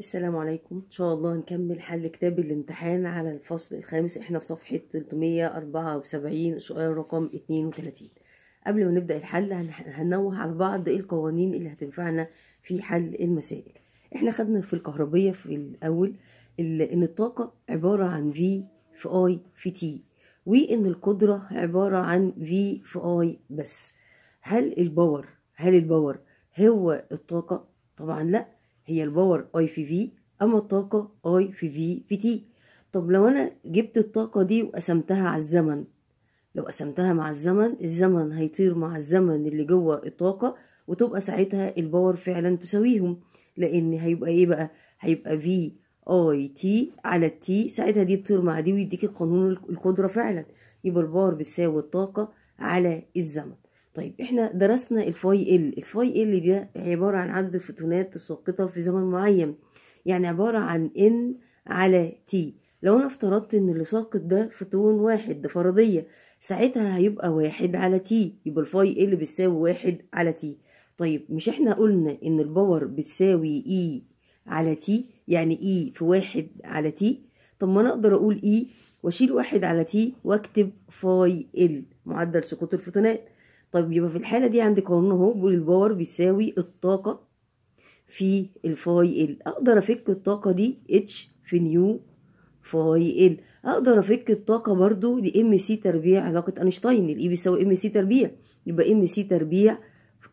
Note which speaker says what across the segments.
Speaker 1: السلام عليكم ان شاء الله هنكمل حل كتاب الامتحان على الفصل الخامس احنا في صفحة 374 سؤال رقم 32 قبل ما نبدأ الحل هننوه على بعض القوانين اللي هتنفعنا في حل المسائل احنا خدنا في الكهربية في الاول ان الطاقة عبارة عن V في I في T وان القدرة عبارة عن V في I بس هل الباور هل الباور هو الطاقة طبعا لا هي الباور اي في في اما الطاقة اي في في في تي طب لو انا جبت الطاقة دي وقسمتها على الزمن لو قسمتها مع الزمن الزمن هيطير مع الزمن اللي جوه الطاقة وتبقى ساعتها الباور فعلا تساويهم لان هيبقى ايه بقى هيبقى في اي تي على تي ساعتها دي تطير مع دي ويديك قانون القدرة فعلا يبقى الباور بتساوي الطاقة على الزمن طيب احنا درسنا الفاي ال الفاي ال ده عبارة عن عدد الفوتونات الساقطة في زمن معين يعني عبارة عن ان على تي لو انا افترضت ان اللي ساقط ده فوتون واحد ده فرضية ساعتها هيبقى واحد على تي يبقى الفاي ال بتساوي واحد على تي طيب مش احنا قلنا ان الباور بتساوي اي e على تي يعني اي e في واحد على تي طب ما انا اقدر اقول اي e واشيل واحد على تي واكتب فاي ال معدل سقوط الفوتونات طيب يبقى في الحالة دي عندي قانون اهو بيقول الباور بيساوي الطاقة في الفاي ال اقدر افك الطاقة دي اتش في نيو فاي ال اقدر افك الطاقة برضو لام سي تربيع علاقة اينشتاين الاي e بيساوي ام سي تربيع يبقى ام سي تربيع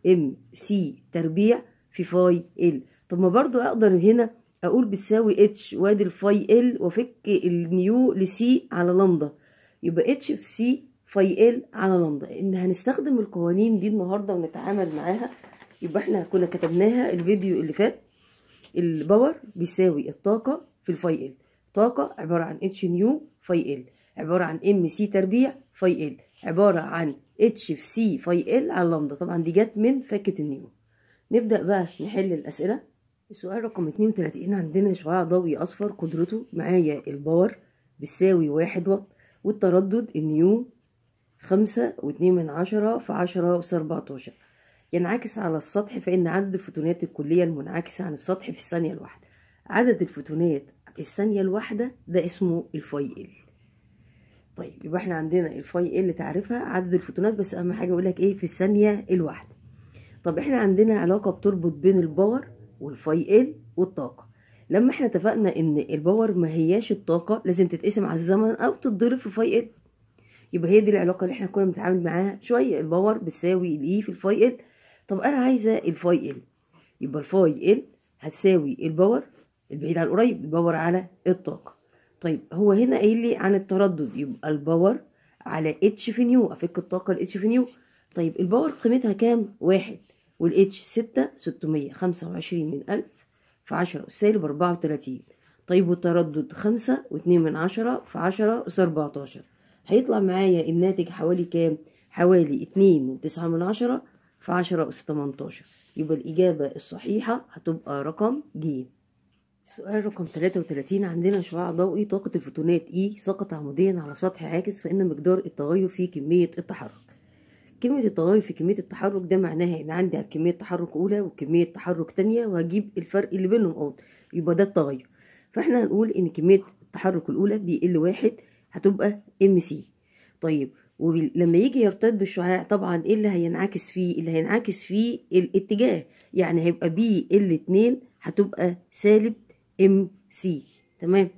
Speaker 1: ام سي تربيع في فاي ال طب ما برضو اقدر هنا اقول بتساوي اتش وادي الفاي ال وافك النيو لسي على لندا يبقى اتش في سي فيقل على لندا ان هنستخدم القوانين دي النهارده ونتعامل معاها يبقى احنا كنا كتبناها الفيديو اللي فات الباور بيساوي الطاقه في الفاي ال طاقه عباره عن اتش نيو فاي ال عباره عن ام سي تربيع فاي ال عباره عن اتش في سي فاي ال على لندا طبعا دي جت من فكه النيو نبدا بقى نحل الاسئله السؤال رقم 32 عندنا شعاع ضوئي اصفر قدرته معايا الباور بتساوي واحد وات والتردد النيو خمسة واتنين من عشرة في عشرة أس أربعتاشر ينعكس على السطح فإن عدد الفوتونات الكلية المنعكسة عن السطح في الثانية الواحدة عدد الفوتونات في الثانية الواحدة ده اسمه الفاي ال طيب يبقى احنا عندنا الفاي ال تعرفها عدد الفوتونات بس أهم حاجة أقولك إيه في الثانية الواحدة طب احنا عندنا علاقة بتربط بين الباور والفاي ال والطاقة لما احنا اتفقنا ان الباور ما هياش الطاقة لازم تتقسم على الزمن أو تتضرب في فاي ال يبقى هي دي العلاقه اللي احنا كنا بنتعامل معاها شويه الباور بتساوي الاي e في الفاي ال طب انا عايزه الفاي ال يبقى الفاي ال هتساوي الباور البعيد عن القريب الباور على الطاقه طيب هو هنا قايل لي عن التردد يبقى الباور على اتش في نيو افك الطاقه لاتش في نيو طيب الباور قيمتها كام واحد والاتش ستة ستمية خمسة وعشرين من ألف في عشرة أس سالب أربعة وتلاتين طيب والتردد خمسة واتنين من عشرة في عشرة أس أربعتاشر هيطلع معايا الناتج حوالي كام حوالي اتنين وتسعة من عشرة في عشرة أس تمنتاشر يبقى الإجابة الصحيحة هتبقى رقم ج سؤال رقم 33 عندنا شعاع ضوئي طاقة الفوتونات E سقط عموديا على سطح عاكس فإن مقدار التغير في كمية التحرك كلمة التغير في كمية التحرك ده معناها إن عندي كمية تحرك أولى وكمية تحرك تانية وهجيب الفرق اللي بينهم أو يبقى ده التغير فإحنا هنقول إن كمية التحرك الأولى بيقل واحد هتبقى ام سي طيب ولما يجي يرتد بالشعاع طبعا ايه اللي هينعكس فيه اللي هينعكس فيه الاتجاه يعني هيبقى بي ال 2 هتبقى سالب ام سي تمام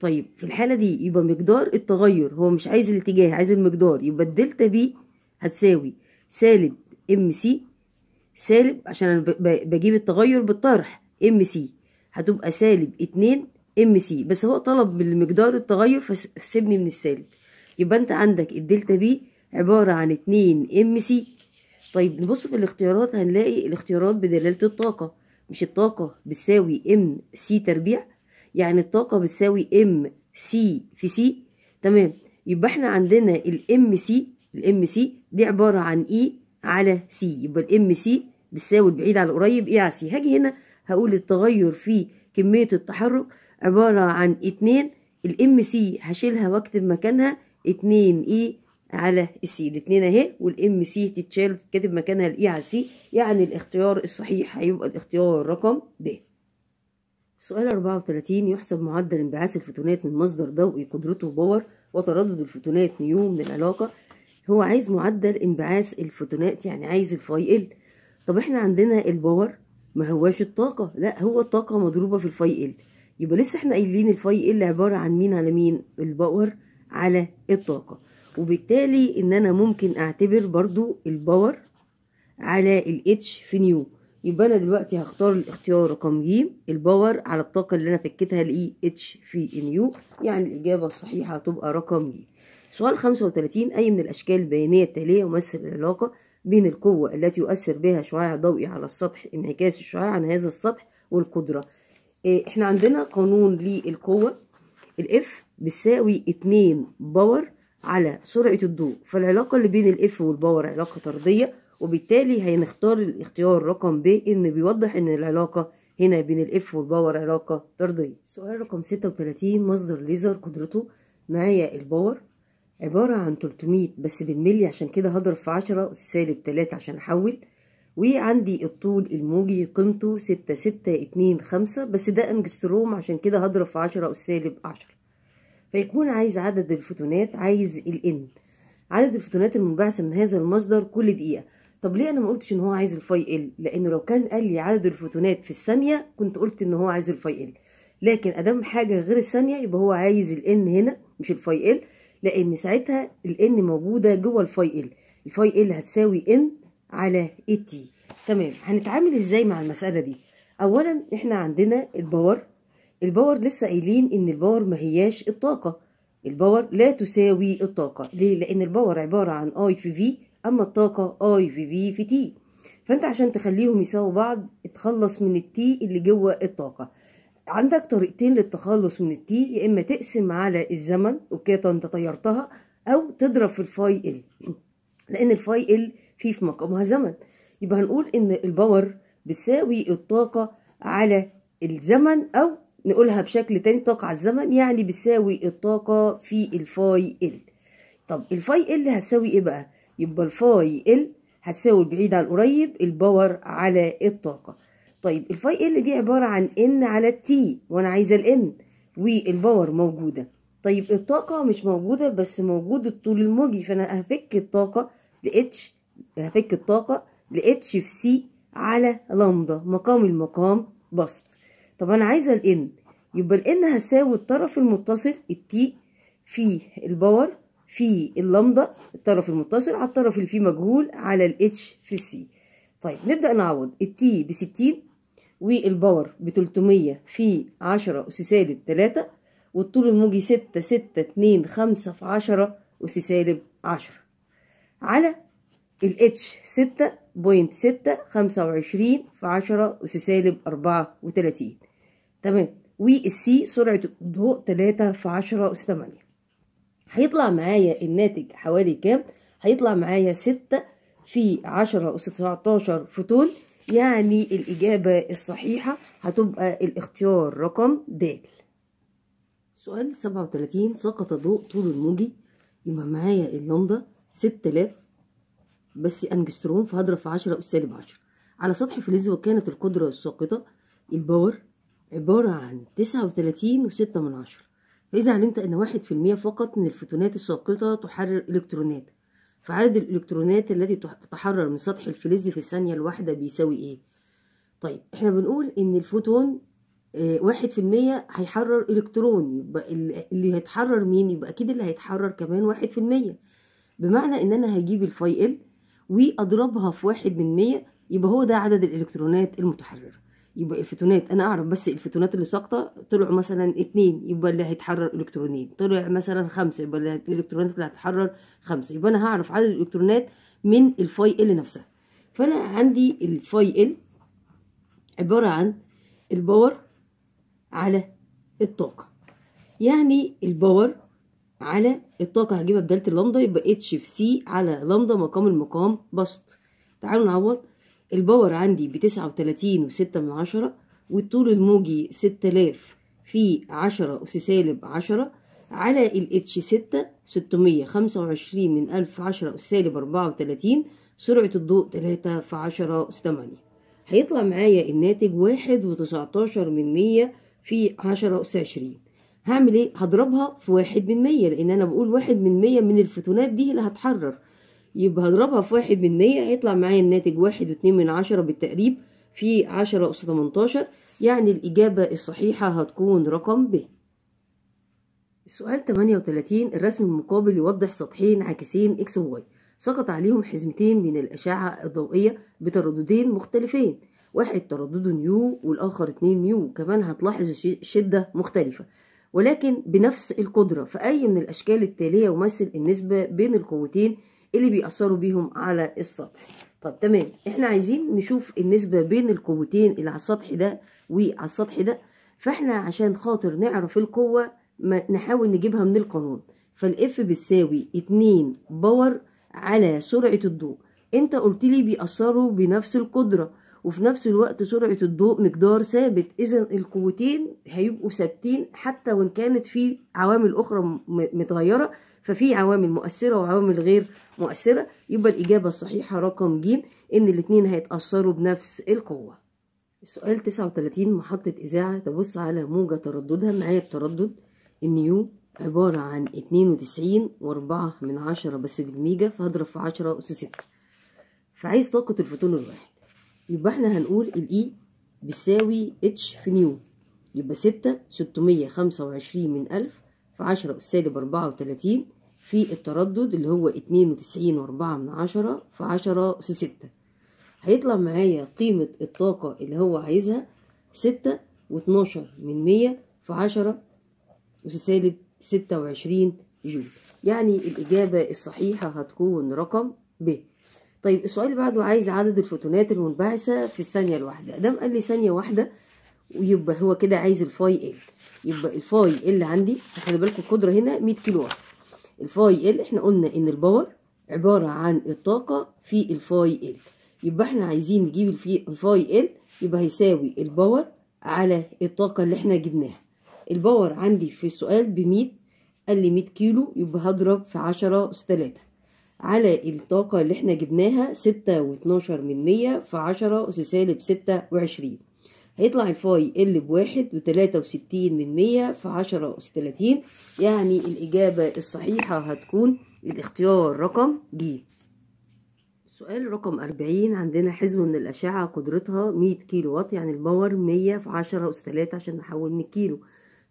Speaker 1: طيب في الحاله دي يبقى مقدار التغير هو مش عايز الاتجاه عايز المقدار يبقى الدلتا بي هتساوي سالب ام سي سالب عشان انا بجيب التغير بالطرح ام سي هتبقى سالب اتنين ام سي بس هو طلب بالمقدار التغير فسيبني من السالب يبقى انت عندك الدلتا بي عبارة عن اتنين ام سي طيب نبص في الاختيارات هنلاقي الاختيارات بدلالة الطاقة مش الطاقة بتساوي ام سي تربيع يعني الطاقة بتساوي ام سي في سي تمام يبقى احنا عندنا الام سي الام سي دي عبارة عن اي e على سي يبقى الام سي بتساوي البعيد على القريب اي e على سي هاجي هنا هقول التغير في كمية التحرك عبارة عن اتنين الام سي هشيلها واكتب مكانها اتنين اي e على السي الاتنين اهي والام سي تتشال كاتب مكانها الاي e على السي يعني الاختيار الصحيح هيبقى الاختيار رقم ب سؤال 34 يحسب معدل انبعاث الفوتونات من مصدر ضوئي قدرته باور وتردد الفوتونات نيو من العلاقة هو عايز معدل انبعاث الفوتونات يعني عايز الفاي ال طب احنا عندنا الباور ما هواش الطاقة لا هو الطاقة مضروبة في الفاي ال يبقى لسه احنا قايلين الفاي ال عباره عن مين على مين الباور على الطاقه وبالتالي ان انا ممكن اعتبر برضو الباور على الاتش في نيو يبقى انا دلوقتي هختار الاختيار رقم ج الباور على الطاقه اللي انا فكيتها لاي اتش في نيو يعني الاجابه الصحيحه هتبقى رقم ج سؤال 35 اي من الاشكال البيانيه التاليه يمثل العلاقه بين القوه التي يؤثر بها شعاع ضوئي على السطح انعكاس الشعاع عن هذا السطح والقدره إيه، احنا عندنا قانون للقوة الاف بتساوي اتنين باور على سرعة الضوء فالعلاقة اللي بين الاف والباور علاقة طردية وبالتالي هنختار الاختيار رقم ب ان بيوضح ان العلاقة هنا بين الاف والباور علاقة طردية سؤال رقم ستة وتلاتين مصدر ليزر قدرته معايا الباور عبارة عن تلتمية بس بالملي عشان كده هضرب في عشرة سالب تلاتة عشان احول وعندي الطول الموجي قيمته ستة ستة اتنين خمسة بس ده انجستروم عشان كده هضرب في عشرة سالب عشرة فيكون عايز عدد الفوتونات عايز الان عدد الفوتونات المنبعثة من هذا المصدر كل دقيقة طب ليه انا ما قلتش ان هو عايز الفاي ال لانه لو كان قال لي عدد الفوتونات في الثانية كنت قلت ان هو عايز الفاي ال لكن ادام حاجة غير الثانية يبقى هو عايز الان هنا مش الفاي ال لان ساعتها الان موجودة جوه الفاي ال الفاي ال هتساوي ان على التي تمام هنتعامل ازاي مع المسألة دي اولا احنا عندنا الباور الباور لسه قايلين ان الباور ما هياش الطاقة الباور لا تساوي الطاقة ليه لان الباور عبارة عن اي في في اما الطاقة اي في في في تي فانت عشان تخليهم يساووا بعض اتخلص من التي اللي جوه الطاقة عندك طريقتين للتخلص من التي يا اما تقسم على الزمن اوكي انت طيرتها او تضرب في الفاي ال لان الفاي ال في في مقامها زمن يبقى هنقول ان الباور بتساوي الطاقة على الزمن او نقولها بشكل تاني طاقة على الزمن يعني بتساوي الطاقة في الفاي ال طب الفاي ال هتساوي ايه بقى يبقى الفاي ال هتساوي البعيد على القريب الباور على الطاقة طيب الفاي ال دي عبارة عن ان على تي وانا عايزة الان والباور موجودة طيب الطاقة مش موجودة بس موجود الطول الموجي فانا هفك الطاقة لاتش اتش هفك الطاقة ل اتش في سي على لندا مقام المقام بسط طب انا عايزة ان يبقى ان هساوي الطرف المتصل التي في الباور في اللندا الطرف المتصل على الطرف اللي فيه مجهول على اتش في سي طيب نبدأ نعوض التي بستين والباور بتلتمية في عشرة أس سالب تلاتة والطول الموجي ستة ستة اتنين خمسة في عشرة أس سالب عشرة على الاتش ستة بوينت ستة خمسة وعشرين في عشرة أس سالب أربعة وتلاتين تمام والسي سرعة الضوء تلاتة في عشرة أس تمانية هيطلع معايا الناتج حوالي كام؟ هيطلع معايا ستة في عشرة أس تسعتاشر فوتون يعني الإجابة الصحيحة هتبقى الاختيار رقم د سؤال سبعة وتلاتين سقط ضوء طول الموجي يبقى معايا اللمضة ستة آلاف بس انجسترون فهضرب في عشرة أس سالب عشرة على سطح فلز وكانت القدرة الساقطة الباور عبارة عن تسعة وتلاتين وستة من عشرة فإذا علمت أن واحد في المية فقط من الفوتونات الساقطة تحرر إلكترونات فعدد الإلكترونات التي تتحرر من سطح الفلز في الثانية الواحدة بيساوي إيه؟ طيب إحنا بنقول إن الفوتون آه، واحد في المية هيحرر إلكترون يبقى اللي هيتحرر مين؟ يبقى أكيد اللي هيتحرر كمان واحد في المية بمعنى إن أنا هجيب الفاي ال واضربها في واحد من مية يبقى هو ده عدد الالكترونات المتحرره يبقى الفوتونات انا اعرف بس الفوتونات اللي ساقطه طلعوا مثلا اتنين يبقى اللي هيتحرر الكترونين طلع مثلا خمسه يبقى الالكترونات اللي هتتحرر خمسه يبقى انا هعرف عدد الالكترونات من الفاي ال نفسها فانا عندي الفاي ال عباره عن الباور على الطاقه يعني الباور على الطاقة هجيبها بدالة اللامدا يبقى اتش في سي على لامدا مقام المقام بسط تعالوا نعوض الباور عندي بتسعة وتلاتين وستة من عشرة والطول الموجي آلاف في عشرة أس سالب عشرة على الاتش ستة ستمية خمسة وعشرين من ألف عشرة أس سالب أربعة وتلاتين سرعة الضوء تلاتة في عشرة أس تمانية هيطلع معايا الناتج واحد وتسعتاشر من مية في عشرة أس عشرين هعمل ايه هضربها في واحد من مية لان انا بقول واحد من مية من الفوتونات دي اللي هتحرر يبقى هضربها في واحد من مية هيطلع معايا الناتج واحد واتنين من عشرة بالتقريب في عشرة أس تمنتاشر يعني الإجابة الصحيحة هتكون رقم ب السؤال 38 الرسم المقابل يوضح سطحين عاكسين اكس وواي سقط عليهم حزمتين من الأشعة الضوئية بترددين مختلفين واحد تردد نيو والآخر اتنين نيو كمان هتلاحظ شدة مختلفة ولكن بنفس القدرة في أي من الأشكال التالية يمثل النسبة بين القوتين اللي بيأثروا بيهم على السطح طب تمام احنا عايزين نشوف النسبة بين القوتين اللي على السطح ده وعلى السطح ده فاحنا عشان خاطر نعرف القوة ما نحاول نجيبها من القانون فالاف بتساوي اتنين باور على سرعة الضوء انت قلت لي بيأثروا بنفس القدرة وفي نفس الوقت سرعة الضوء مقدار ثابت إذا القوتين هيبقوا ثابتين حتى وإن كانت في عوامل أخرى متغيرة ففي عوامل مؤثرة وعوامل غير مؤثرة يبقى الإجابة الصحيحة رقم ج إن الاتنين هيتأثروا بنفس القوة السؤال 39 محطة إذاعة تبص على موجة ترددها معايا التردد النيو عبارة عن اتنين وتسعين وأربعة من عشرة بس بالميجا فهضرب في عشرة أس ستة فعايز طاقة الفوتون الواحد يبقى احنا هنقول الاي e بتساوي اتش في نيو يبقى ستة ستمية خمسة وعشرين من ألف في عشرة سالب أربعة وتلاتين في التردد اللي هو اتنين وتسعين وأربعة من عشرة في عشرة أس ستة هيطلع معايا قيمة الطاقة اللي هو عايزها ستة واتناشر من مية في عشرة أس سالب ستة وعشرين جول يعني الإجابة الصحيحة هتكون رقم ب طيب السؤال اللي بعده عايز عدد الفوتونات المنبعثة في الثانية الواحدة دام قال لي ثانية واحدة ويبقى هو كده عايز الفاي ال يبقى الفاي ال عندي خلي بالكم القدرة هنا 100 كيلو واط الفاي ال احنا قلنا ان الباور عبارة عن الطاقة في الفاي ال يبقى احنا عايزين نجيب الفاي ال يبقى هيساوي الباور على الطاقة اللي احنا جبناها الباور عندي في السؤال بمية قال لي مية كيلو يبقى هضرب في عشرة أس تلاتة على الطاقة اللي احنا جبناها ستة واتناشر من مية في عشرة أس سالب ستة وعشرين هيطلع الفاي ال بواحد وتلاتة وستين من مية في عشرة أس تلاتين يعني الإجابة الصحيحة هتكون الاختيار رقم ج سؤال رقم أربعين عندنا حزمة من الأشعة قدرتها مية كيلو واط يعني الباور مية في عشرة أس تلاتة عشان نحول من الكيلو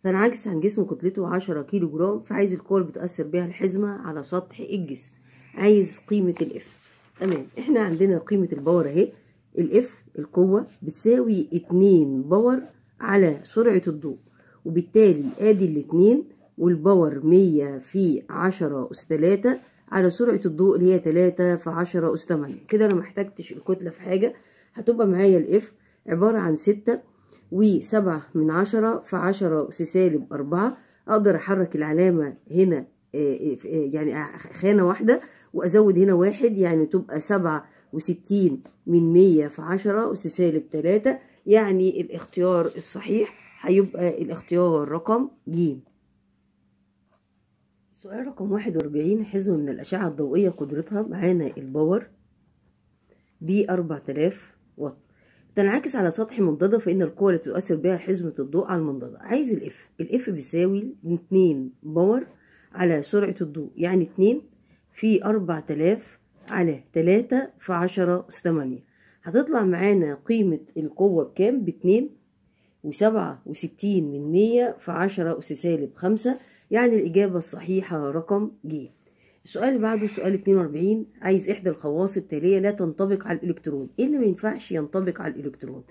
Speaker 1: تنعكس عن جسم كتلته عشرة كيلو جرام فعايز الكور بتأثر بيها الحزمة على سطح الجسم عايز قيمة الاف تمام احنا عندنا قيمة الباور اهي الاف القوة بتساوي اتنين باور على سرعة الضوء وبالتالي ادي الاتنين والباور مية في عشرة أس تلاتة على سرعة الضوء اللي هي تلاتة في عشرة أس تمانية كده أنا محتاجتش الكتلة في حاجة هتبقى معايا الاف عبارة عن ستة وسبعة من عشرة في عشرة أس سالب أربعة أقدر أحرك العلامة هنا آه، آه، آه، يعني خانة واحدة وأزود هنا واحد يعني تبقى سبعة وستين من مية في عشرة سالب تلاتة يعني الاختيار الصحيح هيبقى الاختيار رقم ج سؤال رقم واحد وأربعين حزمة من الأشعة الضوئية قدرتها معانا الباور ب 4000 واط تنعكس على سطح منضدة فإن القوة التي تؤثر بها حزمة الضوء على المنضدة عايز الإف الإف بيساوي 2 باور على سرعة الضوء يعني اتنين في أربع تلاف على تلاتة في عشرة ثمانية تمانية هتطلع معانا قيمة القوة بكام باتنين وسبعة وستين من مية في عشرة أس سالب خمسة يعني الإجابة الصحيحة رقم ج السؤال اللي بعده سؤال 42 عايز إحدى الخواص التالية لا تنطبق على الإلكترون إيه اللي ما ينفعش ينطبق على الإلكترون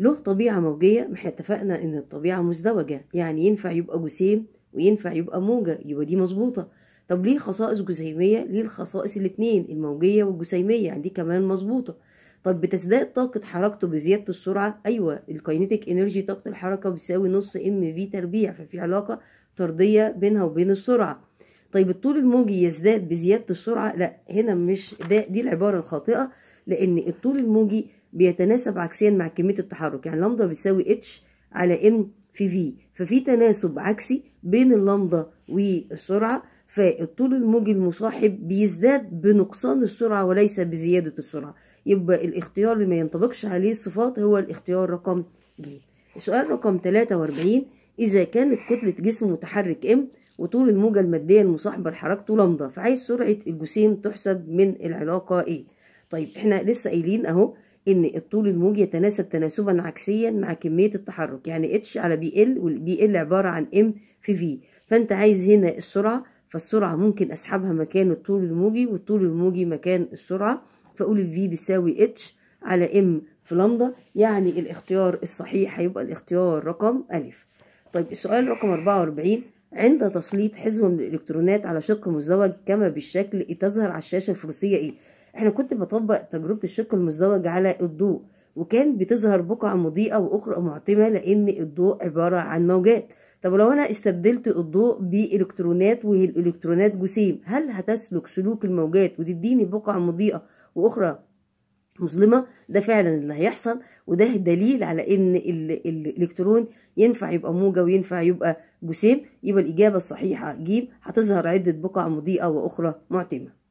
Speaker 1: له طبيعة موجية ما احنا اتفقنا إن الطبيعة مزدوجة يعني ينفع يبقى جسيم وينفع يبقى موجة يبقى دي مظبوطة طب ليه خصائص جسيمية ليه الخصائص الاتنين الموجية والجسيمية يعني دي كمان مظبوطة طب بتزداد طاقة حركته بزيادة السرعة أيوة الكاينيتيك انرجي طاقة الحركة بتساوي نص ام في تربيع ففي علاقة طردية بينها وبين السرعة طيب الطول الموجي يزداد بزيادة السرعة لا هنا مش ده دي العبارة الخاطئة لأن الطول الموجي بيتناسب عكسيا مع كمية التحرك يعني لامدا بتساوي اتش على ام في في ففي تناسب عكسي بين اللمضة والسرعة فالطول الموجي المصاحب بيزداد بنقصان السرعة وليس بزيادة السرعة يبقى الاختيار اللي ما ينطبقش عليه الصفات هو الاختيار رقم ج السؤال رقم 43 إذا كانت كتلة جسم متحرك ام وطول الموجة المادية المصاحبة لحركته لمضة فعايز سرعة الجسيم تحسب من العلاقة ايه طيب احنا لسه قايلين اهو ان الطول الموجي يتناسب تناسبا عكسيا مع كميه التحرك يعني اتش على بي ال والبي ال عباره عن ام في في فانت عايز هنا السرعه فالسرعه ممكن اسحبها مكان الطول الموجي والطول الموجي مكان السرعه فاقول الفي بيساوي اتش على ام في لندا يعني الاختيار الصحيح هيبقى الاختيار رقم الف طيب السؤال رقم 44 عند تسليط حزمة من الإلكترونات على شق مزدوج كما بالشكل إيه تظهر على الشاشة الفروسية إيه؟ احنا كنت بطبق تجربة الشق المزدوج على الضوء وكان بتظهر بقع مضيئة وأخرى معتمة لأن الضوء عبارة عن موجات طب لو أنا استبدلت الضوء بإلكترونات وهي الإلكترونات جسيم هل هتسلك سلوك الموجات وتديني بقع مضيئة وأخرى مظلمه ده فعلا اللي هيحصل وده دليل على ان الالكترون ينفع يبقى موجه وينفع يبقى جسيم يبقى الاجابه الصحيحه ج هتظهر عده بقع مضيئه واخرى معتمه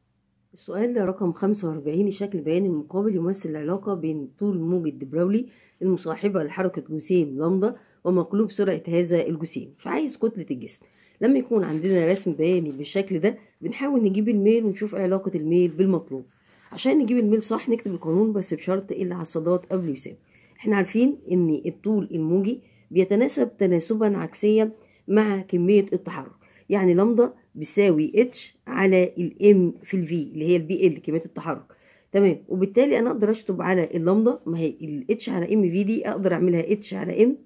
Speaker 1: السؤال ده رقم 45 الشكل بيان المقابل يمثل العلاقة بين طول موجة دبراولي المصاحبة لحركة جسيم لمضة ومقلوب سرعة هذا الجسيم فعايز كتلة الجسم لما يكون عندنا رسم بياني بالشكل ده بنحاول نجيب الميل ونشوف علاقة الميل بالمطلوب عشان نجيب الميل صح نكتب القانون بس بشرط إلا على الصادات قبل يساوي احنا عارفين ان الطول الموجي بيتناسب تناسبا عكسيا مع كمية التحرك يعني لامدا بيساوي اتش على الام في الفي اللي هي البي ال كميه التحرك تمام وبالتالي انا اقدر اشطب على اللامدا ما هي الاتش على ام في دي اقدر اعملها اتش على ام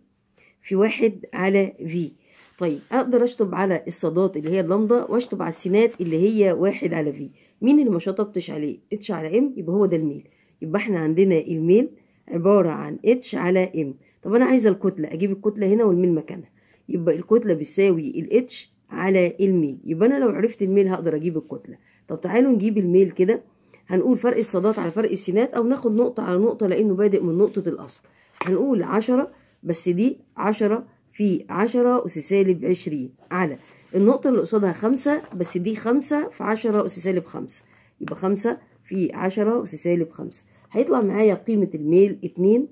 Speaker 1: في واحد على في طيب اقدر اشطب على الصادات اللي هي اللامدا واشطب على السينات اللي هي واحد على في مين اللي ما شطبتش عليه اتش على ام يبقى هو ده الميل يبقى احنا عندنا الميل عباره عن اتش على ام طب انا عايزه الكتله اجيب الكتله هنا والميل مكانها يبقى الكتله بتساوي الاتش على الميل يبقى انا لو عرفت الميل هقدر اجيب الكتله طب تعالوا نجيب الميل كده هنقول فرق الصادات على فرق السينات او ناخد نقطه على نقطه لانه بادئ من نقطه الاصل هنقول عشرة بس دي عشرة في عشرة أس سالب عشرين على النقطة اللي قصادها خمسة بس دي خمسة في عشرة أس سالب خمسة يبقى خمسة في عشرة أس سالب خمسة هيطلع معايا قيمة الميل اتنين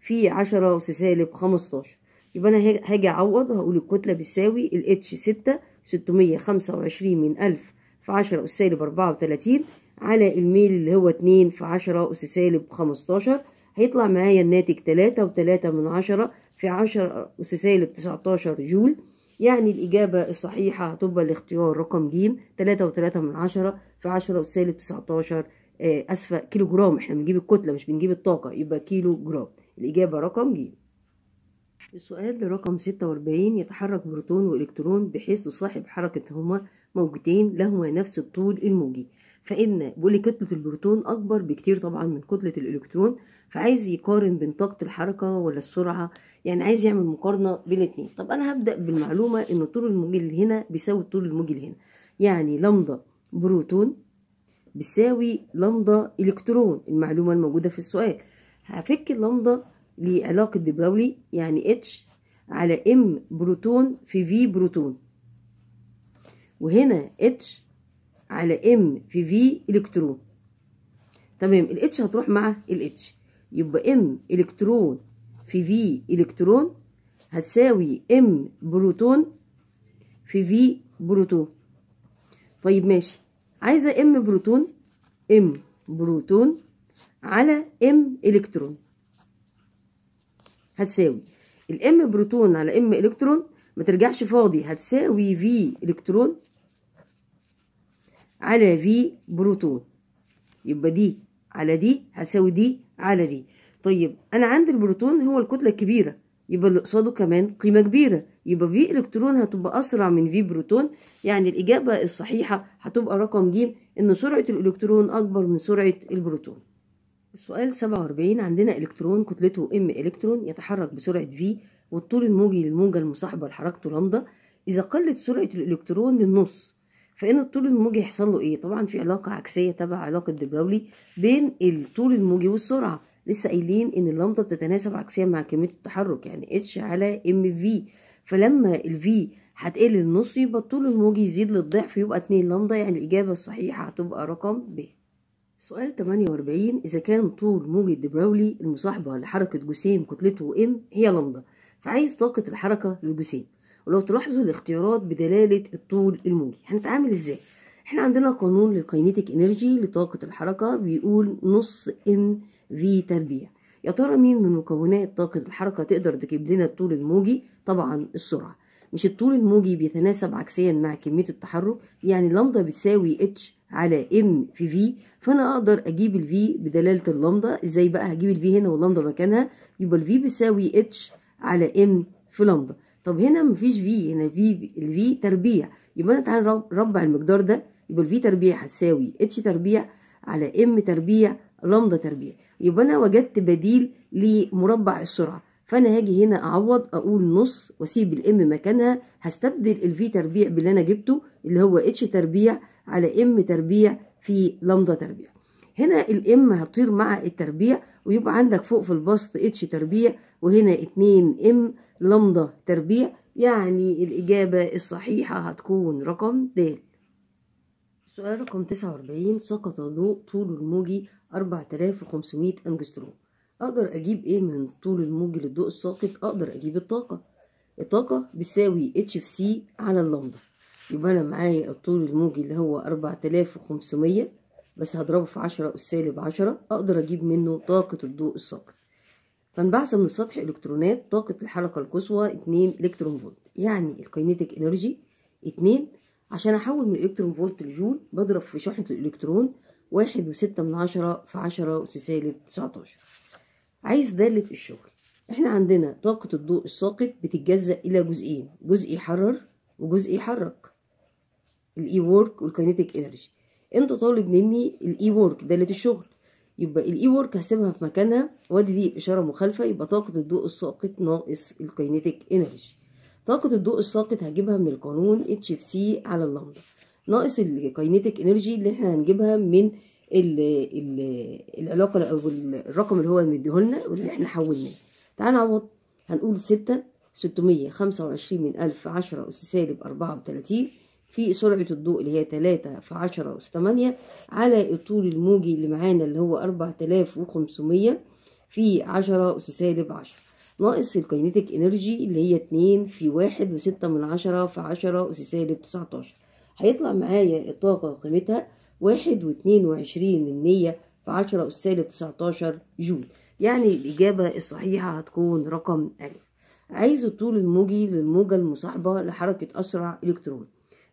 Speaker 1: في عشرة أس سالب خمستاشر يبقى انا هاجي اعوض هقول الكتلة بتساوي الاتش ستة ستمية خمسة وعشرين من الف في عشرة اس سالب اربعة وتلاتين على الميل اللي هو اتنين في عشرة اس سالب خمستاشر هيطلع معايا الناتج تلاتة وتلاتة من عشرة في عشرة اس سالب تسعتاشر جول يعني الاجابة الصحيحة هتبقى الاختيار رقم جيم تلاتة وتلاتة من عشرة في عشرة اس سالب تسعتاشر آه، اسفة كيلو جرام احنا بنجيب الكتلة مش بنجيب الطاقة يبقى كيلو جرام الاجابة رقم جيم السؤال رقم 46 يتحرك بروتون وإلكترون بحيث تصاحب هما موجتين لهما نفس الطول الموجي فإن بولي كتلة البروتون أكبر بكتير طبعا من كتلة الإلكترون فعايز يقارن بين طاقة الحركة ولا السرعة يعني عايز يعمل مقارنة بين الاتنين طب أنا هبدأ بالمعلومة إن الطول الموجي اللي هنا بيساوي الطول الموجي اللي هنا يعني لمضة بروتون بيساوي لمضة إلكترون المعلومة الموجودة في السؤال هفك اللمضة لعلاقة دي براولي يعني اتش على ام بروتون في في بروتون وهنا اتش على ام في في الكترون تمام الاتش هتروح مع الاتش يبقى ام الكترون في في الكترون هتساوي ام بروتون في في بروتون طيب ماشي عايزه ام بروتون ام بروتون على ام الكترون هتساوي الام بروتون على ام الكترون ما ترجعش فاضي هتساوي في الكترون على في بروتون يبقى دي على دي هتساوي دي على دي طيب انا عندي البروتون هو الكتله الكبيره يبقى اللي قصاده كمان قيمه كبيره يبقى في الكترون هتبقى اسرع من في بروتون يعني الاجابه الصحيحه هتبقى رقم ج ان سرعه الالكترون اكبر من سرعه البروتون السؤال 47 عندنا إلكترون كتلته ام إلكترون يتحرك بسرعة V والطول الموجي للموجة المصاحبة لحركته لامدا إذا قلت سرعة الإلكترون للنص فإن الطول الموجي يحصل له إيه؟ طبعا في علاقة عكسية تبع علاقة دبراولي بين الطول الموجي والسرعة لسه قايلين إن اللامدا بتتناسب عكسيا مع كمية التحرك يعني اتش على ام في فلما الفي هتقل للنص يبقى الطول الموجي يزيد للضعف يبقى اتنين لامدا يعني الإجابة الصحيحة هتبقى رقم ب سؤال 48 إذا كان طول موجة دبراولي المصاحبة لحركة جسيم كتلته M هي لندا فعايز طاقة الحركة للجسيم ولو تلاحظوا الاختيارات بدلالة الطول الموجي هنتعامل ازاي؟ احنا عندنا قانون للكينيتيك انرجي لطاقة الحركة بيقول نص ام في تربيع يا ترى مين من مكونات طاقة الحركة تقدر تجيب لنا الطول الموجي؟ طبعا السرعة مش الطول الموجي بيتناسب عكسيا مع كمية التحرك يعني لندا بتساوي اتش على ام في في فانا اقدر اجيب الفي بدلاله اللامدا ازاي بقى هجيب الفي هنا واللامدا مكانها يبقى الفي بيساوي اتش على ام في لامدا طب هنا مفيش في هنا في الفي تربيع يبقى انا تعالى نربع المقدار ده يبقى الفي تربيع هتساوي اتش تربيع على ام تربيع لامدا تربيع يبقى انا وجدت بديل لمربع السرعه فانا هاجي هنا اعوض اقول نص واسيب الام مكانها هستبدل الفي تربيع باللي انا جبته اللي هو اتش تربيع على ام تربيع في لمضة تربيع هنا الام هتطير مع التربيع ويبقى عندك فوق في البسط اتش تربيع وهنا اتنين ام لمضة تربيع يعني الإجابة الصحيحة هتكون رقم د سؤال رقم 49 سقط ضوء طول الموجي 4500 أنجستروم أقدر أجيب إيه من طول الموجي للضوء الساقط أقدر أجيب الطاقة الطاقة بتساوي اتش في سي على اللمضة يبقى انا معايا الطول الموجي اللي هو اربعة وخمسمية بس هضربه في عشرة سالب عشرة اقدر اجيب منه طاقة الضوء الساقط فانبعث من السطح الكترونات طاقة الحلقة القصوى اتنين الكترون فولت يعني الكينيتك انرجي اتنين عشان احول من الكترون فولت لجول بضرب في شحنة الالكترون واحد وستة من عشرة في عشرة أس سالب تسعتاشر عايز دالة الشغل احنا عندنا طاقة الضوء الساقط بتتجزأ إلى جزئين جزء يحرر وجزء يحرك الاي وورك والكاينيتيك انرجي انت طالب مني الاي وورك داله الشغل يبقى الاي وورك هسيبها في مكانها وادي دي اشاره مخالفه يبقى طاقه الضوء الساقط ناقص الكاينيتيك انرجي طاقه الضوء الساقط هجيبها من القانون اتش اف سي على اللمبه ناقص الكاينيتيك انرجي اللي احنا هنجيبها من ال ال العلاقه او الرقم اللي هو مديهولنا واللي احنا حولناه تعالى نعوض هنقول 6 625 من 1000 10 أس سالب 34 في سرعة الضوء اللي هي تلاتة في عشرة أس تمانية على الطول الموجي اللي معانا اللي هو أربعة آلاف وخمسمية في عشرة أس سالب عشرة ناقص الكينيتك انرجي اللي هي اتنين في واحد وستة من عشرة في عشرة أس سالب تسعتاشر هيطلع معايا الطاقة قيمتها واحد واتنين وعشرين من مية في عشرة أس سالب تسعتاشر جول يعني الإجابة الصحيحة هتكون رقم ألف عايز الطول الموجي للموجة المصاحبة لحركة أسرع إلكترون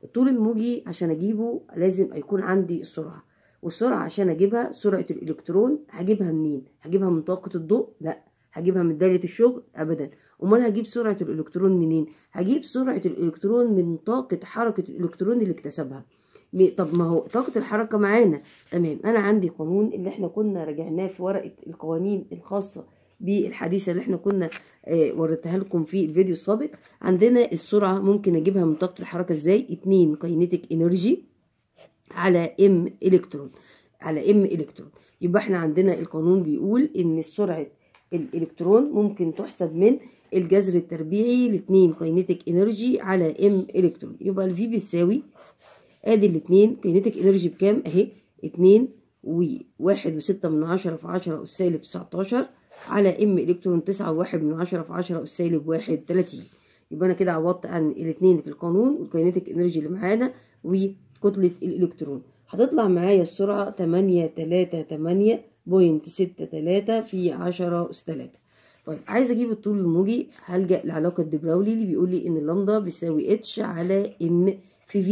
Speaker 1: الطول الموجي عشان اجيبه لازم يكون عندي السرعه والسرعه عشان اجيبها سرعه الالكترون هجيبها منين هجيبها من طاقه الضوء لا هجيبها من دايره الشغل ابدا امال هجيب سرعه الالكترون منين هجيب سرعه الالكترون من طاقه حركه الالكترون اللي اكتسبها طب ما هو طاقه الحركه معانا تمام انا عندي قانون اللي احنا كنا راجعناه في ورقه القوانين الخاصه بالحديثه اللي احنا كنا آه، وريتها لكم في الفيديو السابق عندنا السرعه ممكن اجيبها من طاقه الحركه ازاي اتنين كاينيتيك انرجي على ام الكترون على ام الكترون يبقى احنا عندنا القانون بيقول ان سرعه الالكترون ممكن تحسب من الجذر التربيعي لاتنين 2 انرجي على ام الكترون يبقى الفي بتساوي ادي الاتنين كاينيتيك انرجي بكام اهي اتنين وواحد وستة من عشرة في عشرة أس سالب تسعتاشر على ام الكترون تسعة وواحد من عشرة في عشرة أس سالب واحد تلاتين يبقى أنا كده عوضت عن الاتنين في القانون والكاينتيك انرجي اللي معانا وكتلة الإلكترون هتطلع معايا السرعة تمانية تلاتة تمانية بوينت ستة تلاتة في عشرة أس تلاتة طيب عايز أجيب الطول الموجي هلجأ لعلاقة دبراولي اللي بيقول لي إن اللامدا بيساوي اتش على ام في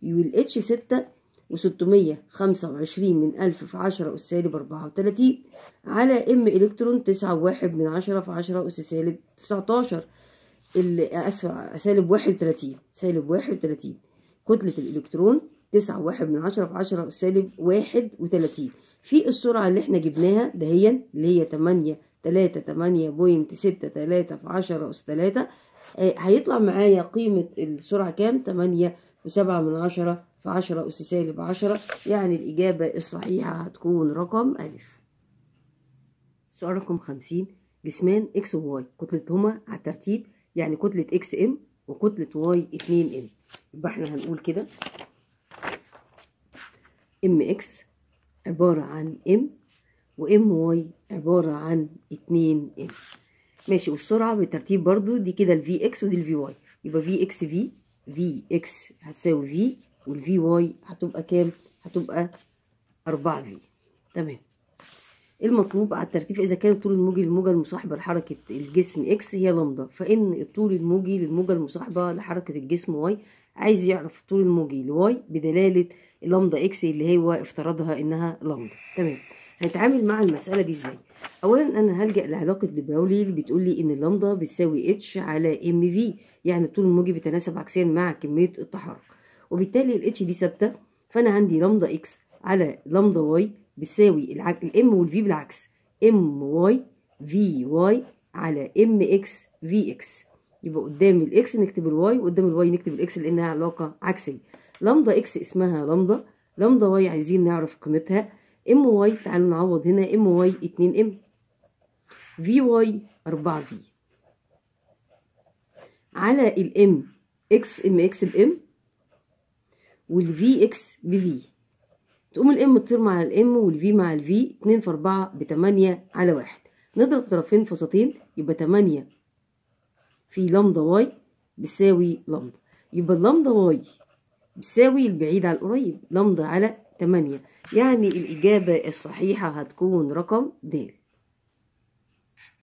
Speaker 1: في والاتش 6 وستمية خمسة وعشرين من ألف في عشرة أس سالب أربعة وتلاتين على إم إلكترون تسعة وواحد من عشرة في عشرة أس سالب تسعتاشر أسف سالب واحد وتلاتين سالب واحد وتلاتين كتلة الإلكترون تسعة واحد من عشرة في عشرة أس سالب واحد وتلاتين في السرعة اللي احنا جبناها دهيا اللي هي تمانية تلاتة تمانية بوينت ستة تلاتة في عشرة أس تلاتة آه، هيطلع معايا قيمة السرعة كام تمانية وسبعة من عشرة فعشرة أس سالب عشرة يعني الإجابة الصحيحة هتكون رقم أ. سؤال رقم خمسين جسمان إكس وواي كتلتهما على الترتيب يعني كتلة إكس إم وكتلة واي اتنين إم يبقى إحنا هنقول كده إم إكس عبارة عن إم وإم واي عبارة عن اتنين إم ماشي والسرعة بالترتيب برضو دي كده الفي إكس ودي الفي واي يبقى في إكس في في إكس هتساوي في والفي واي هتبقى كام هتبقى 4 في تمام إيه المطلوب على الترتيب اذا كان الطول الموجي للموجه المصاحبه لحركه الجسم اكس هي لامدا فان الطول الموجي للموجه المصاحبه لحركه الجسم واي عايز يعرف الطول الموجي لواي بدلاله لامدا اكس اللي هو افترضها انها لامدا تمام هنتعامل مع المساله دي ازاي اولا انا هلجا لعلاقه دبراولي اللي بتقول لي ان اللامدا بتساوي اتش على ام في يعني الطول الموجي بيتناسب عكسيا مع كميه التحرك وبالتالي الاتش دي ثابته فانا عندي لمدا اكس على لمدا واي بتساوي الام والفي بالعكس ام واي في واي على ام اكس في اكس يبقى قدام الاكس نكتب الواي وقدام الواي نكتب الاكس لانها علاقه عكسيه لمدا اكس اسمها لمدا لمدا واي عايزين نعرف قيمتها ام واي تعالوا نعوض هنا ام واي 2 ام في واي 4 في على الام اكس ام اكس بام والفي اكس بفي تقوم الام تطير مع الام والفي مع الفي اتنين في اربعة بتمانية على واحد نضرب طرفين في سطين يبقى تمانية في لمدا واي بتساوي لمدا يبقى اللمدا واي بتساوي البعيد على القريب لمدا على تمانية يعني الإجابة الصحيحة هتكون رقم د